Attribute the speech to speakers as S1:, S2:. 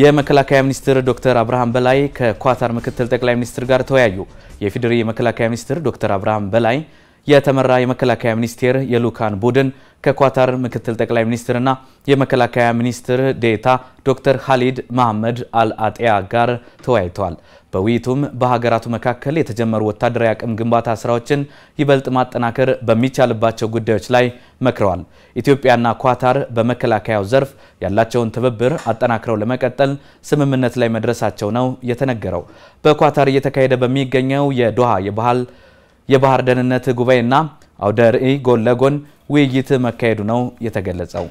S1: የመከላከያ ሚኒስትር ዶክተር አብርሃም በላይ ከኳታር ምክትል ጠቅላይ ሚኒስትር ጋር ተወያዩ። የኢፌዴሪ የመከላከያ ሚኒስትር ዶክተር አብርሃም በላይ የተመራ የመከላከያ ሚኒስቴር የሉካን ቡድን ከኳታር ምክትል ጠቅላይ ሚኒስትርና የመከላከያ ሚኒስትር ዴታ ዶክተር ሀሊድ መሐመድ አልአጢያ ጋር ተወያይተዋል። በውይይቱም በሀገራቱ መካከል የተጀመሩ ወታደራዊ አቅም ግንባታ ስራዎችን ይበልጥ ማጠናከር በሚቻልባቸው ጉዳዮች ላይ መክረዋል። ኢትዮጵያና ኳታር በመከላከያው ዘርፍ ያላቸውን ትብብር አጠናክረው ለመቀጠል ስምምነት ላይ መድረሳቸው ነው የተነገረው። በኳታር እየተካሄደ በሚገኘው የዶሃ የባህል የባህር ደህንነት ጉባኤና አውደ ርዕይ ጎን ለጎን ውይይት መካሄዱ ነው የተገለጸው።